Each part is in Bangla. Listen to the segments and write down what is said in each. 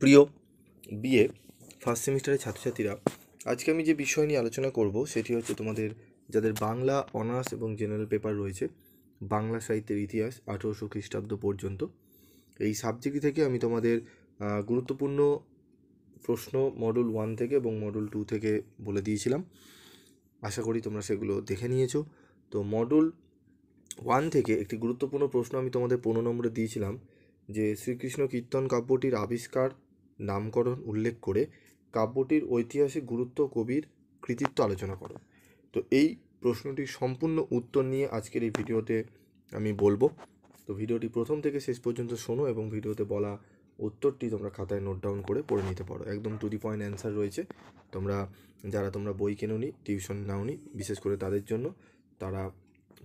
প্রিয় বিয়ে ফার্স্ট সেমিস্টারের ছাত্রছাত্রীরা আজকে আমি যে বিষয় নিয়ে আলোচনা করব সেটি হচ্ছে তোমাদের যাদের বাংলা অনার্স এবং জেনারেল পেপার রয়েছে বাংলা সাহিত্যের ইতিহাস আঠেরোশো খ্রিস্টাব্দ পর্যন্ত এই সাবজেক্ট থেকে আমি তোমাদের গুরুত্বপূর্ণ প্রশ্ন মডুল ওয়ান থেকে এবং মডুল টু থেকে বলে দিয়েছিলাম আশা করি তোমরা সেগুলো দেখে নিয়েছো তো মডুল ওয়ান থেকে একটি গুরুত্বপূর্ণ প্রশ্ন আমি তোমাদের পনেরো নম্বরে দিয়েছিলাম যে শ্রীকৃষ্ণ কীর্তন কাব্যটির আবিষ্কার নামকরণ উল্লেখ করে কাব্যটির ঐতিহাসিক গুরুত্ব কবির কৃতিত্ব আলোচনা করো তো এই প্রশ্নটির সম্পূর্ণ উত্তর নিয়ে আজকের এই ভিডিওতে আমি বলবো তো ভিডিওটি প্রথম থেকে শেষ পর্যন্ত শোনো এবং ভিডিওতে বলা উত্তরটি তোমরা খাতায় নোট ডাউন করে পড়ে নিতে পারো একদম টু দি পয়েন্ট অ্যান্সার রয়েছে তোমরা যারা তোমরা বই নি টিউশন নাও নি বিশেষ করে তাদের জন্য তারা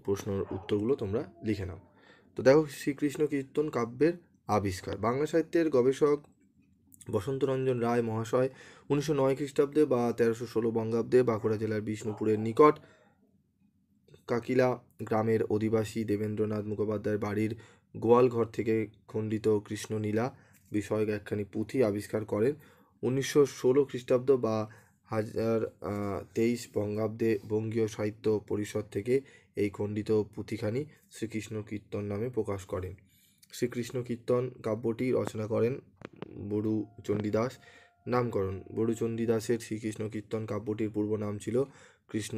প্রশ্নের উত্তরগুলো তোমরা লিখে নাও তো দেখো শ্রীকৃষ্ণ কীর্তন কাব্যের আবিষ্কার বাংলা সাহিত্যের গবেষক বসন্তরঞ্জন রায় মহাশয় উনিশশো নয় খ্রিস্টাব্দে বা তেরোশো ষোলো বঙ্গাব্দে বাঁকুড়া জেলার বিষ্ণুপুরের নিকট কাকিলা গ্রামের অধিবাসী দেবেন্দ্রনাথ মুখোপাধ্যায়ের বাড়ির গোয়াল ঘর থেকে খণ্ডিত কৃষ্ণনীলা বিষয়ক একখানি পুঁথি আবিষ্কার করেন উনিশশো ষোলো খ্রিস্টাব্দ বা হাজার তেইশ বঙ্গাব্দে বঙ্গীয় সাহিত্য পরিষদ থেকে এই খণ্ডিত পুঁথিখানি শ্রীকৃষ্ণ কীর্তন নামে প্রকাশ করেন শ্রীকৃষ্ণ কীর্তন কাব্যটি রচনা করেন বড়ু চণ্ডীদাস নামকরণ বড়ু চণ্ডীদাসের শ্রীকৃষ্ণ কীর্তন কাব্যটির পূর্ব নাম ছিল কৃষ্ণ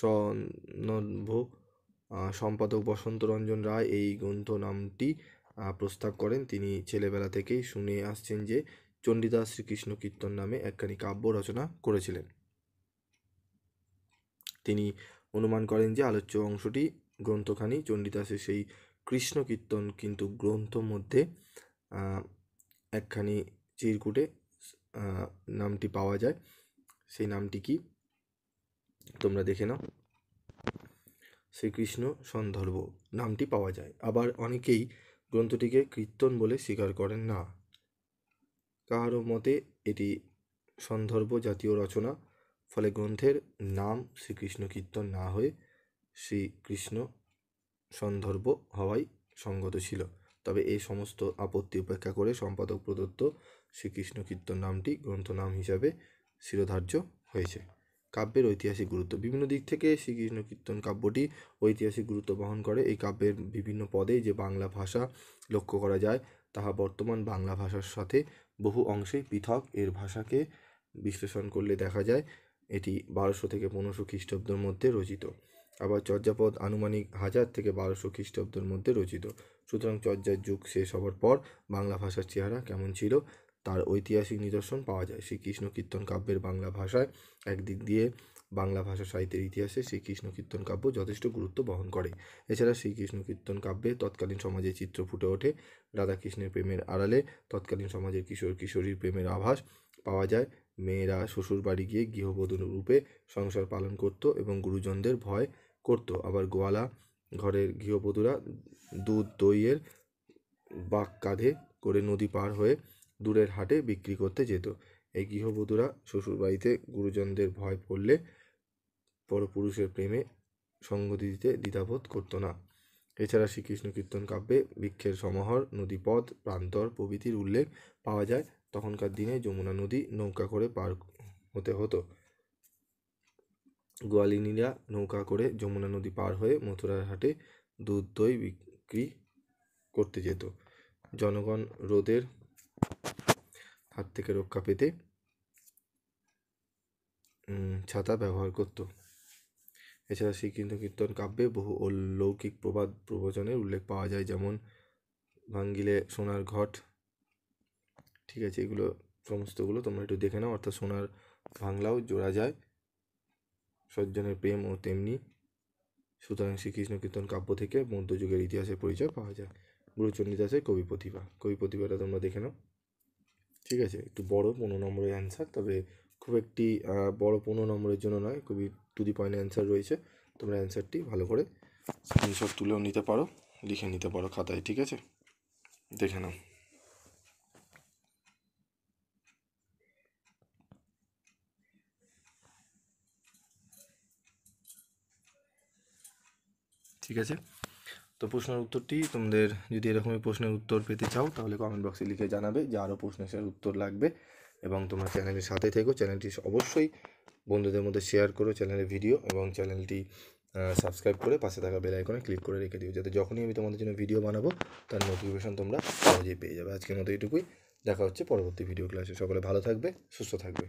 সনভ সম্পাদক বসন্তরঞ্জন রায় এই গ্রন্থ নামটি প্রস্তাব করেন তিনি ছেলেবেলা থেকেই শুনে আসছেন যে চণ্ডীদাস শ্রীকৃষ্ণ কীর্তন নামে একখানি কাব্য রচনা করেছিলেন তিনি অনুমান করেন যে আলোচ্য অংশটি গ্রন্থখানি চণ্ডীদাসের সেই কৃষ্ণ কীর্তন কিন্তু গ্রন্থ মধ্যে একখানি চিরকুটে নামটি পাওয়া যায় সেই নামটি কি তোমরা দেখে নাও শ্রীকৃষ্ণ সন্দর্ভ নামটি পাওয়া যায় আবার অনেকেই গ্রন্থটিকে কীর্তন বলে স্বীকার করেন না কারো মতে এটি সন্দর্ভ জাতীয় রচনা ফলে গ্রন্থের নাম শ্রীকৃষ্ণ কীর্তন না হয়ে শ্রীকৃষ্ণ সন্দর্ভ হওয়াই সঙ্গত ছিল তবে এই সমস্ত আপত্তি উপেক্ষা করে সম্পাদক প্রদত্ত শ্রীকৃষ্ণ কীর্তন নামটি গ্রন্থনাম হিসাবে শিরোধার্য হয়েছে কাব্যের ঐতিহাসিক গুরুত্ব বিভিন্ন দিক থেকে শ্রীকৃষ্ণ কীর্তন কাব্যটি ঐতিহাসিক গুরুত্ব বহন করে এই কাব্যের বিভিন্ন পদে যে বাংলা ভাষা লক্ষ্য করা যায় তাহা বর্তমান বাংলা ভাষার সাথে বহু অংশে পৃথক এর ভাষাকে বিশ্লেষণ করলে দেখা যায় এটি বারোশো থেকে পনেরোশো খ্রিস্টাব্দের মধ্যে রচিত আবার চর্যাপদ আনুমানিক হাজার থেকে বারোশো খ্রিস্টাব্দের মধ্যে রচিত সুতরাং চর্যার যুগ শেষ হওয়ার পর বাংলা ভাষার চেহারা কেমন ছিল তার ঐতিহাসিক নিদর্শন পাওয়া যায় শ্রীকৃষ্ণ কীর্তন কাব্যের বাংলা ভাষায় একদিক দিয়ে বাংলা ভাষা সাহিত্যের ইতিহাসে শ্রীকৃষ্ণ কীর্তন কাব্য যথেষ্ট গুরুত্ব বহন করে এছাড়া শ্রীকৃষ্ণ কীর্তন কাব্যে তৎকালীন সমাজে চিত্র ফুটে ওঠে রাধাকৃষ্ণের প্রেমের আড়ালে তৎকালীন সমাজের কিশোর কিশোরীর প্রেমের আভাস পাওয়া যায় মেয়েরা শ্বশুর বাড়ি গিয়ে গৃহবধূ রূপে সংসার পালন করত এবং গুরুজনদের ভয় করত আবার গোয়ালা ঘরের গৃহবধূরা দুধ দইয়ের বাক কাঁধে করে নদী পার হয়ে দূরের হাটে বিক্রি করতে যেত এই গৃহবধূরা শ্বশুরবাড়িতে গুরুজনদের ভয় পড়লে পরপুরুষের প্রেমে সঙ্গতি দিতে দ্বিধাবোধ করতো না এছাড়া শ্রীকৃষ্ণ কীর্তন কাব্যে বৃক্ষের সমহর নদীপথ প্রান্তর প্রভৃতির উল্লেখ পাওয়া যায় তখনকার দিনে যমুনা নদী নৌকা করে পার হতে হতো গোয়ালিনীরা নৌকা করে যমুনা নদী পার হয়ে মথুরার হাটে দুধ দই বিক্রি করতে যেত জনগণ রোদের হাত থেকে রক্ষা পেতে ছাতা ব্যবহার করত এছাড়া শ্রীকৃষ্ণ কীর্তন কাব্যে বহু অলৌকিক প্রবাদ প্রবচনের উল্লেখ পাওয়া যায় যেমন ভাঙ্গিলে সোনার ঘট ঠিক আছে এগুলো সমস্তগুলো তোমরা একটু দেখে নাও অর্থাৎ সোনার ভাঙলাও জোড়া যায় সজ্জনের প্রেম ও তেমনি সুতরাং শ্রীকৃষ্ণ কীর্তন কাব্য থেকে মধ্যযুগের ইতিহাসের পরিচয় পাওয়া যায় গুরুচণ্ডীদাসের কবি প্রতিভা কবি প্রতিভাটা তোমরা দেখে নাও ঠিক আছে একটু বড় পনেরো নম্বরের অ্যান্সার তবে খুব একটি বড় পনেরো নম্বরের জন্য নয় কবি টু দি পয়েন্ট অ্যান্সার রয়েছে তোমরা অ্যান্সারটি ভালো করে স্ক্রিনশট তুলেও নিতে পারো লিখে নিতে পারো খাতায় ঠিক আছে দেখে নাও ঠিক আছে তো প্রশ্নের উত্তরটি তোমাদের যদি এরকমই প্রশ্নের উত্তর পেতে চাও তাহলে কমেন্ট বক্সে লিখে জানাবে যে আরও প্রশ্নের উত্তর লাগবে এবং তোমার চ্যানেলের সাথে থেকো চ্যানেলটি অবশ্যই বন্ধুদের মধ্যে শেয়ার করো চ্যানেলের ভিডিও এবং চ্যানেলটি সাবস্ক্রাইব করে পাশে থাকা বেল করে ক্লিক করে রেখে দিও যাতে যখনই আমি তোমাদের জন্য ভিডিও বানাবো তার নোটিফিকেশন তোমরা সহজেই পেয়ে যাবে আজকের মতো এইটুকুই দেখা হচ্ছে পরবর্তী ভিডিও ক্লাসে সকলে ভালো থাকবে সুস্থ থাকবে